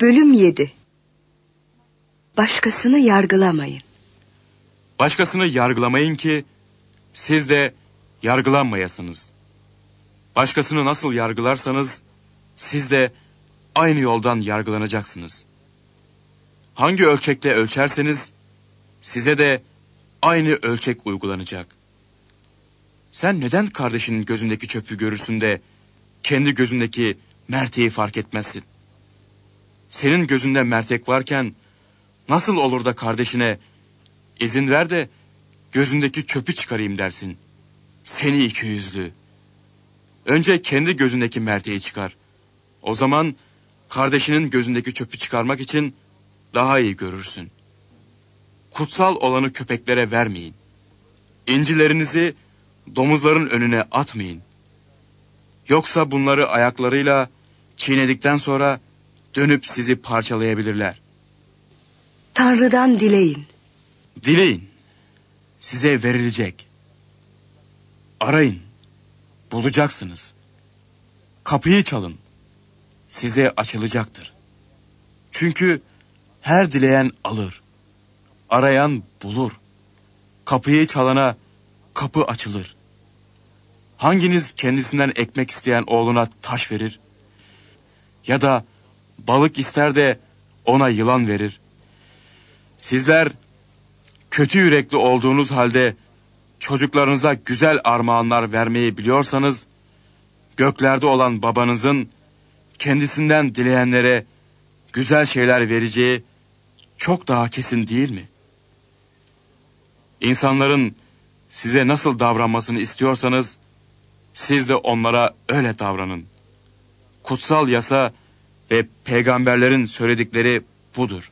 Bölüm 7 Başkasını yargılamayın. Başkasını yargılamayın ki siz de yargılanmayasınız. Başkasını nasıl yargılarsanız siz de aynı yoldan yargılanacaksınız. Hangi ölçekle ölçerseniz size de aynı ölçek uygulanacak. Sen neden kardeşinin gözündeki çöpü görürsün de kendi gözündeki merteği fark etmezsin? senin gözünde mertek varken nasıl olur da kardeşine izin ver de gözündeki çöpü çıkarayım dersin. Seni iki yüzlü. Önce kendi gözündeki merteği çıkar. O zaman kardeşinin gözündeki çöpü çıkarmak için daha iyi görürsün. Kutsal olanı köpeklere vermeyin. İncilerinizi domuzların önüne atmayın. Yoksa bunları ayaklarıyla çiğnedikten sonra dönüp sizi parçalayabilirler. Tanrı'dan dileyin. Dileyin. Size verilecek. Arayın. Bulacaksınız. Kapıyı çalın. Size açılacaktır. Çünkü her dileyen alır. Arayan bulur. Kapıyı çalana kapı açılır. Hanginiz kendisinden ekmek isteyen oğluna taş verir? Ya da balık ister de ona yılan verir. Sizler kötü yürekli olduğunuz halde çocuklarınıza güzel armağanlar vermeyi biliyorsanız göklerde olan babanızın kendisinden dileyenlere güzel şeyler vereceği çok daha kesin değil mi? İnsanların size nasıl davranmasını istiyorsanız siz de onlara öyle davranın. Kutsal yasa ve peygamberlerin söyledikleri budur.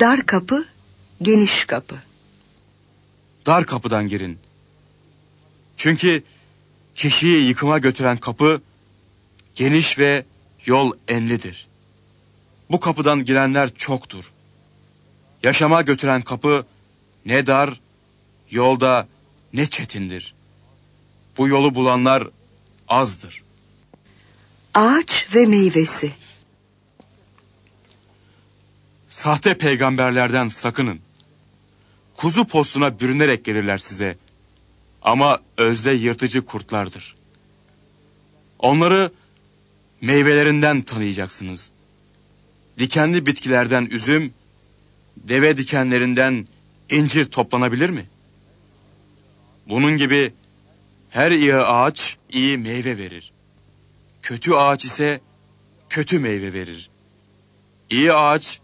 Dar kapı, geniş kapı. Dar kapıdan girin. Çünkü kişiyi yıkıma götüren kapı geniş ve yol enlidir. Bu kapıdan girenler çoktur. Yaşama götüren kapı ne dar, yolda ne çetindir. Bu yolu bulanlar azdır. Ağaç ve meyvesi. Sahte peygamberlerden sakının. Kuzu postuna bürünerek gelirler size. Ama özde yırtıcı kurtlardır. Onları meyvelerinden tanıyacaksınız. Dikenli bitkilerden üzüm, deve dikenlerinden incir toplanabilir mi? Bunun gibi her iyi ağaç iyi meyve verir. Kötü ağaç ise kötü meyve verir. İyi ağaç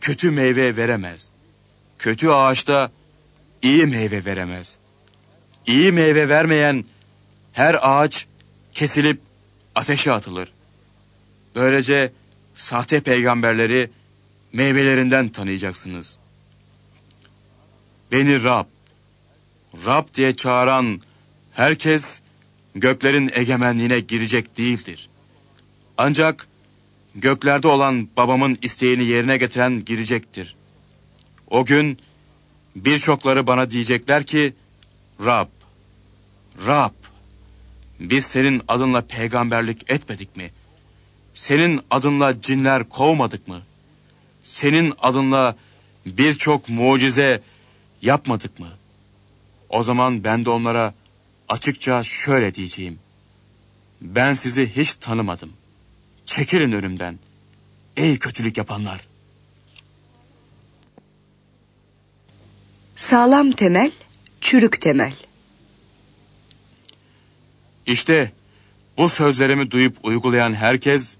kötü meyve veremez. Kötü ağaçta iyi meyve veremez. İyi meyve vermeyen her ağaç kesilip ateşe atılır. Böylece sahte peygamberleri meyvelerinden tanıyacaksınız. Beni Rab, Rab diye çağıran herkes göklerin egemenliğine girecek değildir. Ancak göklerde olan babamın isteğini yerine getiren girecektir. O gün birçokları bana diyecekler ki Rab, Rab biz senin adınla peygamberlik etmedik mi? Senin adınla cinler kovmadık mı? Senin adınla birçok mucize yapmadık mı? O zaman ben de onlara açıkça şöyle diyeceğim. Ben sizi hiç tanımadım. Çekilin önümden. Ey kötülük yapanlar. Sağlam temel, çürük temel. İşte bu sözlerimi duyup uygulayan herkes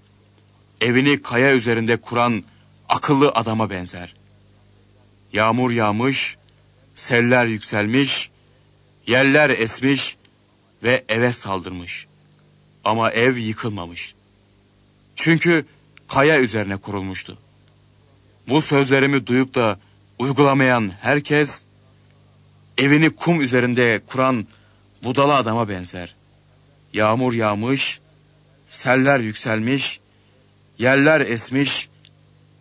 evini kaya üzerinde kuran akıllı adama benzer. Yağmur yağmış, seller yükselmiş, yerler esmiş, ve eve saldırmış. Ama ev yıkılmamış. Çünkü kaya üzerine kurulmuştu. Bu sözlerimi duyup da uygulamayan herkes evini kum üzerinde kuran budala adama benzer. Yağmur yağmış, seller yükselmiş, yerler esmiş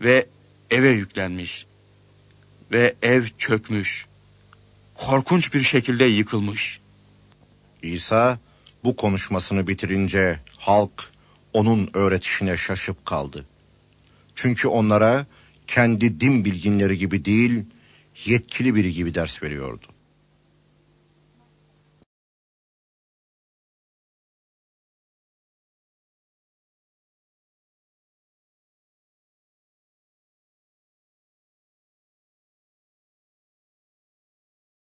ve eve yüklenmiş. Ve ev çökmüş. Korkunç bir şekilde yıkılmış.'' İsa bu konuşmasını bitirince halk onun öğretişine şaşıp kaldı. Çünkü onlara kendi din bilginleri gibi değil, yetkili biri gibi ders veriyordu.